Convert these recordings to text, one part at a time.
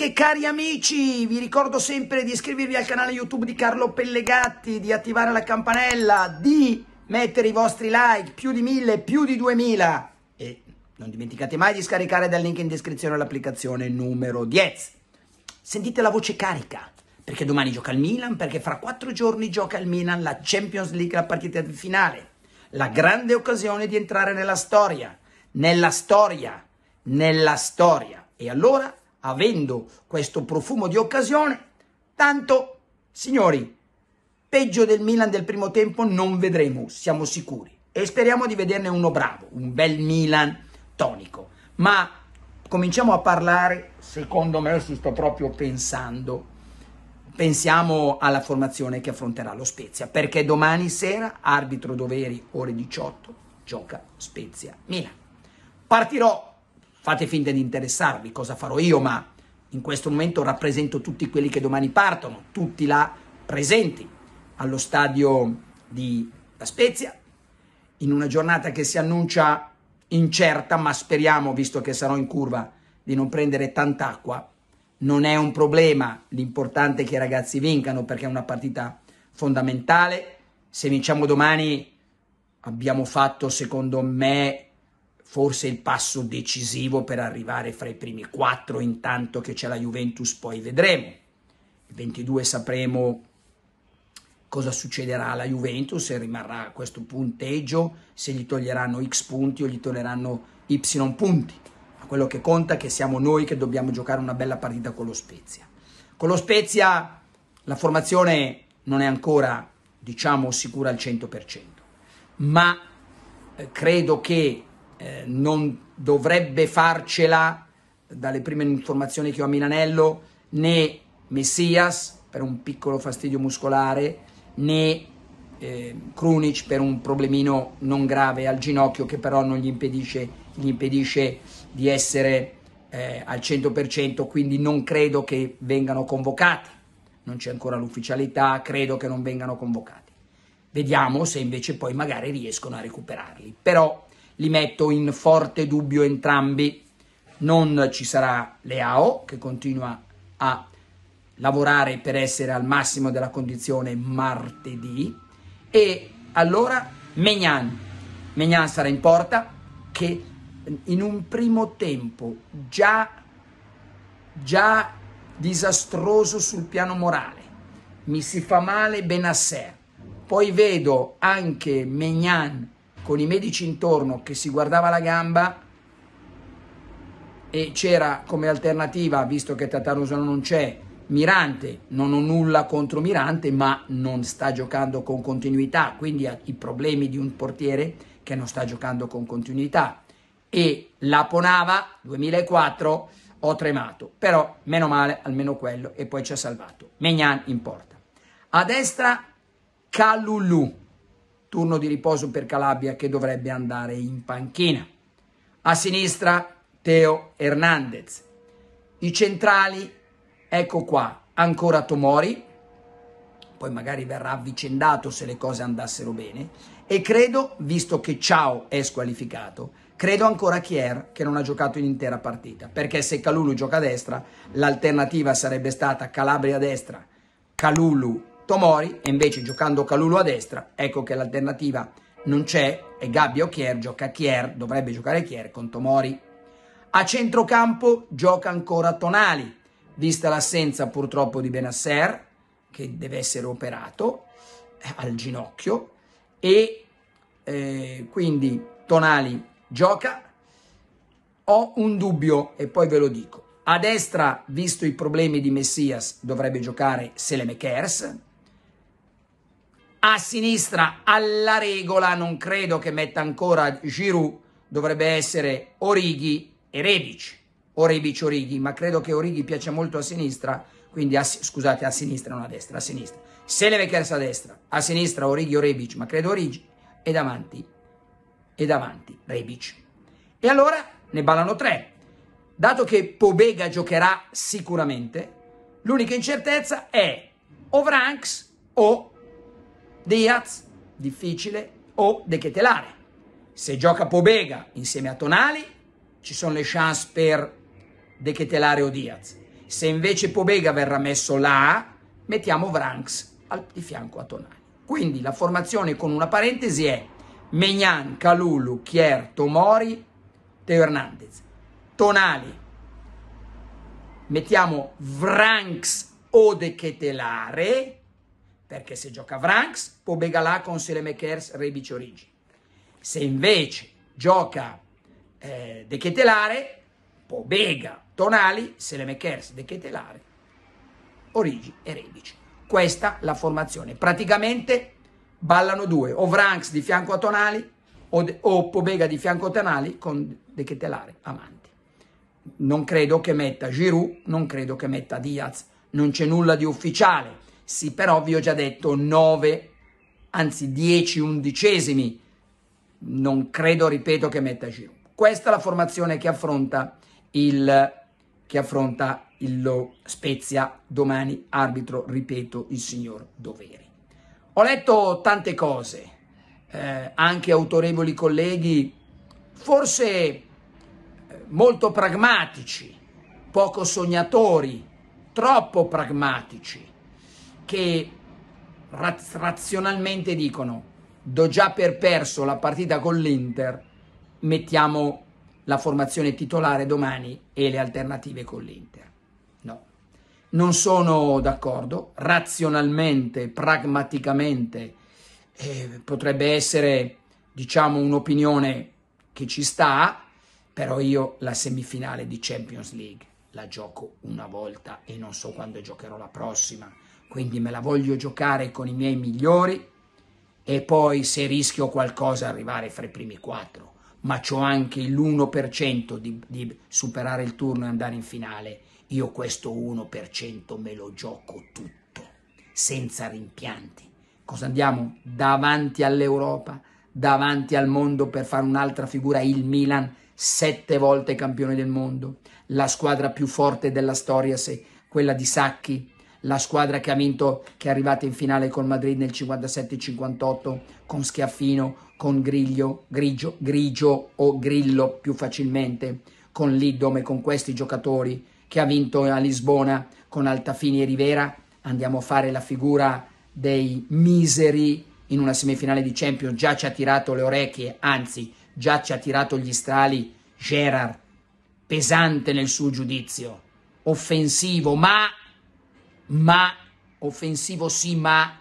amiche, cari amici, vi ricordo sempre di iscrivervi al canale YouTube di Carlo Pellegatti, di attivare la campanella, di mettere i vostri like, più di 1000, più di 2000 e non dimenticate mai di scaricare dal link in descrizione l'applicazione numero 10. Sentite la voce carica, perché domani gioca il Milan, perché fra quattro giorni gioca il Milan la Champions League, la partita finale, la grande occasione di entrare nella storia, nella storia, nella storia. E allora avendo questo profumo di occasione, tanto, signori, peggio del Milan del primo tempo non vedremo, siamo sicuri. E speriamo di vederne uno bravo, un bel Milan tonico. Ma cominciamo a parlare, secondo me si sto proprio pensando, pensiamo alla formazione che affronterà lo Spezia, perché domani sera, arbitro doveri, ore 18, gioca Spezia-Milan. Partirò Fate finta di interessarvi cosa farò io, ma in questo momento rappresento tutti quelli che domani partono, tutti là presenti allo stadio di La Spezia, in una giornata che si annuncia incerta, ma speriamo, visto che sarò in curva, di non prendere tant'acqua. Non è un problema, l'importante è che i ragazzi vincano perché è una partita fondamentale. Se vinciamo domani abbiamo fatto, secondo me, forse il passo decisivo per arrivare fra i primi quattro intanto che c'è la Juventus, poi vedremo. Il 22 sapremo cosa succederà alla Juventus, se rimarrà a questo punteggio, se gli toglieranno X punti o gli toglieranno Y punti. Ma quello che conta è che siamo noi che dobbiamo giocare una bella partita con lo Spezia. Con lo Spezia la formazione non è ancora, diciamo, sicura al 100%, ma eh, credo che eh, non dovrebbe farcela, dalle prime informazioni che ho a Milanello, né Messias per un piccolo fastidio muscolare, né eh, Krunic per un problemino non grave al ginocchio che però non gli impedisce, gli impedisce di essere eh, al 100%, quindi non credo che vengano convocati. Non c'è ancora l'ufficialità, credo che non vengano convocati. Vediamo se invece poi magari riescono a recuperarli. Però li metto in forte dubbio entrambi. Non ci sarà Leao che continua a lavorare per essere al massimo della condizione martedì e allora Megnan. Megnan sarà in porta che in un primo tempo già, già disastroso sul piano morale mi si fa male Benasser. Poi vedo anche Megnan con i medici intorno che si guardava la gamba e c'era come alternativa, visto che Tatarusano non c'è, Mirante, non ho nulla contro Mirante, ma non sta giocando con continuità, quindi ha i problemi di un portiere che non sta giocando con continuità. E la Ponava 2004 ho tremato, però meno male almeno quello e poi ci ha salvato. Megnan in porta. A destra Calulu turno di riposo per Calabria che dovrebbe andare in panchina. A sinistra Teo Hernandez. I centrali, ecco qua, ancora Tomori, poi magari verrà avvicendato se le cose andassero bene, e credo, visto che Ciao è squalificato, credo ancora Chier che non ha giocato in intera partita, perché se Calulu gioca a destra, l'alternativa sarebbe stata Calabria a destra, Calulu Tomori e invece giocando Calulu a destra, ecco che l'alternativa non c'è e Gabbia o Chier gioca Chier, dovrebbe giocare Chier con Tomori. A centrocampo gioca ancora Tonali, vista l'assenza purtroppo di Benasser, che deve essere operato eh, al ginocchio, e eh, quindi Tonali gioca. Ho un dubbio e poi ve lo dico. A destra, visto i problemi di Messias, dovrebbe giocare Selemekers, a sinistra alla regola non credo che metta ancora Giroud, dovrebbe essere Origi e Rebic, o Rebic Orighi, ma credo che Origi piaccia molto a sinistra, quindi a, scusate a sinistra non a destra, a sinistra. Se le Vekers a destra, a sinistra Origi o Rebic, ma credo Origi, e davanti, e davanti Rebic. E allora ne ballano tre. Dato che Pobega giocherà sicuramente, l'unica incertezza è o Vranks o Diaz, difficile, o De Chetelare. Se gioca Pobega insieme a Tonali, ci sono le chance per De Chetelare o Diaz. Se invece Pobega verrà messo là, mettiamo Vranks al, di fianco a Tonali. Quindi la formazione con una parentesi è Megnan, Calulu, Chier, Tomori, Teo Hernandez. Tonali. Mettiamo Vranks o De Chetelare perché se gioca Vranks può Begalà con Selemekers Rebic Origi. Se invece gioca eh, De Chetelare, può Bega, Tonali, Selemekers, De Chetelare, Origi e Rebic. Questa è la formazione. Praticamente ballano due, o Vranks di fianco a Tonali o, De, o Pobega di fianco a Tonali con De Chetelare avanti. Non credo che metta Giroud, non credo che metta Diaz, non c'è nulla di ufficiale sì, però vi ho già detto 9, anzi 10 undicesimi. Non credo, ripeto, che metta giro. Questa è la formazione che affronta il, che affronta il lo Spezia domani, arbitro, ripeto, il signor Doveri. Ho letto tante cose, eh, anche autorevoli colleghi, forse eh, molto pragmatici, poco sognatori, troppo pragmatici che raz- razionalmente dicono do già per perso la partita con l'Inter, mettiamo la formazione titolare domani e le alternative con l'Inter. No, non sono d'accordo, razionalmente, pragmaticamente eh, potrebbe essere diciamo un'opinione che ci sta, però io la semifinale di Champions League la gioco una volta e non so quando giocherò la prossima, quindi me la voglio giocare con i miei migliori e poi se rischio qualcosa arrivare fra i primi quattro, ma ho anche l'1% di, di superare il turno e andare in finale, io questo 1% me lo gioco tutto, senza rimpianti. Cosa andiamo? Davanti all'Europa, davanti al mondo per fare un'altra figura, il Milan sette volte campione del mondo, la squadra più forte della storia, se quella di Sacchi, la squadra che ha vinto, che è arrivata in finale col Madrid nel 57-58, con Schiaffino, con Griglio, Grigio, Grigio o Grillo più facilmente, con Lidom e con questi giocatori, che ha vinto a Lisbona con Altafini e Rivera, andiamo a fare la figura dei miseri in una semifinale di Champions, già ci ha tirato le orecchie, anzi Già ci ha tirato gli strali Gerard, pesante nel suo giudizio, offensivo, ma, ma, offensivo sì, ma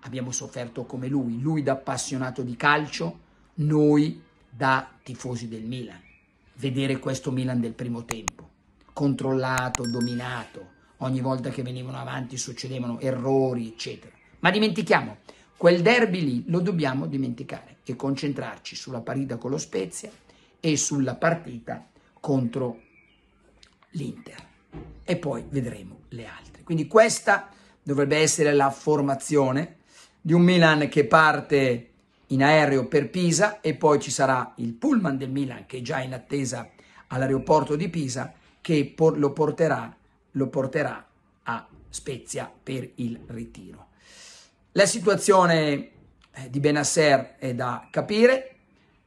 abbiamo sofferto come lui, lui da appassionato di calcio, noi da tifosi del Milan. Vedere questo Milan del primo tempo, controllato, dominato, ogni volta che venivano avanti succedevano errori, eccetera. Ma dimentichiamo Quel derby lì lo dobbiamo dimenticare e concentrarci sulla partita con lo Spezia e sulla partita contro l'Inter. E poi vedremo le altre. Quindi questa dovrebbe essere la formazione di un Milan che parte in aereo per Pisa e poi ci sarà il pullman del Milan che è già in attesa all'aeroporto di Pisa che lo porterà, lo porterà a Spezia per il ritiro. La situazione eh, di Benasser è da capire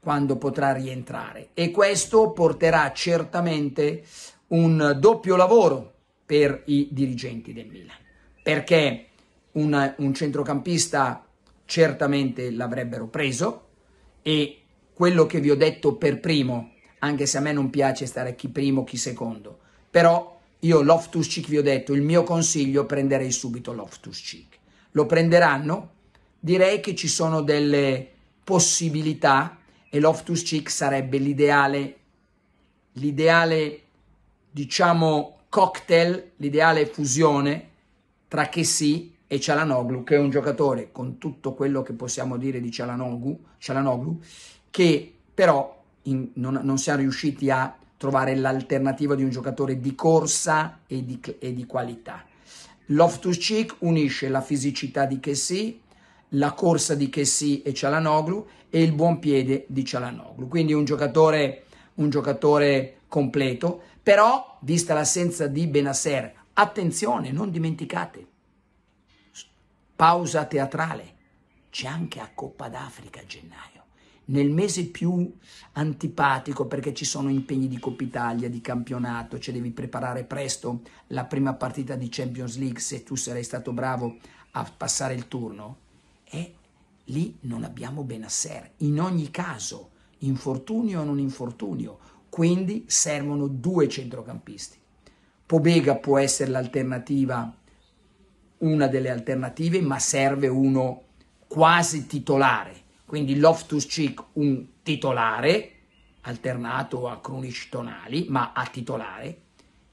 quando potrà rientrare e questo porterà certamente un doppio lavoro per i dirigenti del Milan perché un, un centrocampista certamente l'avrebbero preso e quello che vi ho detto per primo anche se a me non piace stare chi primo chi secondo però io Loftus Cheek vi ho detto il mio consiglio prenderei subito Loftus Cheek lo prenderanno, direi che ci sono delle possibilità e l'Oftus Cheek sarebbe l'ideale, l'ideale, diciamo, cocktail, l'ideale fusione tra che sì e Cialanoglu, che è un giocatore con tutto quello che possiamo dire di Cialanoglu, Cialanoglu che però in, non, non, siamo riusciti a trovare l'alternativa di un giocatore di corsa e di, e di qualità. Loftus-Cheek unisce la fisicità di Chessy, la corsa di Chessy e Cialanoglu e il buon piede di Cialanoglu. Quindi un giocatore, un giocatore completo, però vista l'assenza di Benasser, attenzione, non dimenticate, pausa teatrale, c'è anche a Coppa d'Africa a gennaio nel mese più antipatico perché ci sono impegni di Coppa Italia, di campionato, cioè devi preparare presto la prima partita di Champions League se tu sarai stato bravo a passare il turno. E lì non abbiamo Benasser. In ogni caso, infortunio o non infortunio, quindi servono due centrocampisti. Pobega può essere l'alternativa, una delle alternative, ma serve uno quasi titolare quindi Loftus Cheek un titolare, alternato a cronici tonali, ma a titolare,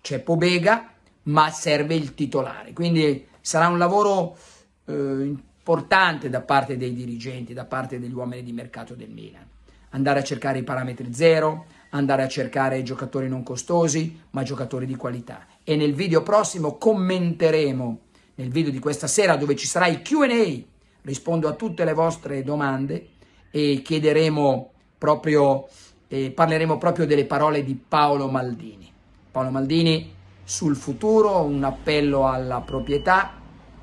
c'è Pobega, ma serve il titolare, quindi sarà un lavoro eh, importante da parte dei dirigenti, da parte degli uomini di mercato del Milan, andare a cercare i parametri zero, andare a cercare giocatori non costosi, ma giocatori di qualità. E nel video prossimo commenteremo, nel video di questa sera dove ci sarà il Q&A, rispondo a tutte le vostre domande e chiederemo proprio, eh, parleremo proprio delle parole di Paolo Maldini. Paolo Maldini sul futuro, un appello alla proprietà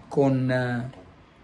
con,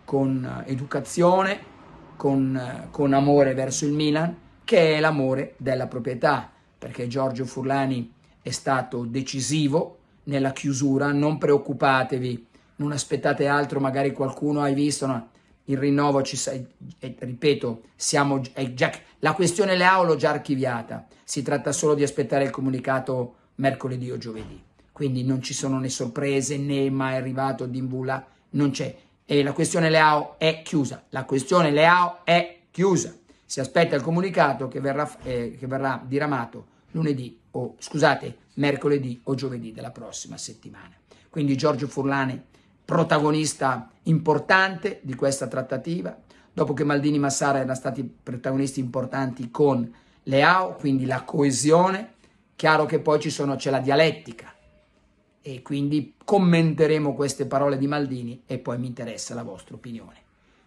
con educazione, con, con amore verso il Milan, che è l'amore della proprietà, perché Giorgio Furlani è stato decisivo nella chiusura, non preoccupatevi, non aspettate altro, magari qualcuno hai visto, no? il rinnovo ci sei, ripeto, siamo, è già, la questione Leao l'ho già archiviata, si tratta solo di aspettare il comunicato mercoledì o giovedì, quindi non ci sono né sorprese né mai arrivato Dimbula, non c'è, e la questione Leao è chiusa, la questione Leao è chiusa, si aspetta il comunicato che verrà, eh, che verrà diramato lunedì o, scusate, mercoledì o giovedì della prossima settimana. Quindi Giorgio Furlane protagonista importante di questa trattativa, dopo che Maldini e Massara erano stati protagonisti importanti con Leao, quindi la coesione, chiaro che poi sono, c'è la dialettica e quindi commenteremo queste parole di Maldini e poi mi interessa la vostra opinione.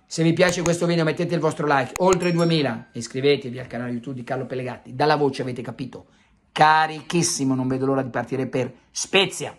Se vi piace questo video mettete il vostro like, oltre 2000, iscrivetevi al canale YouTube di Carlo Pellegatti, dalla voce avete capito, carichissimo, non vedo l'ora di partire per Spezia.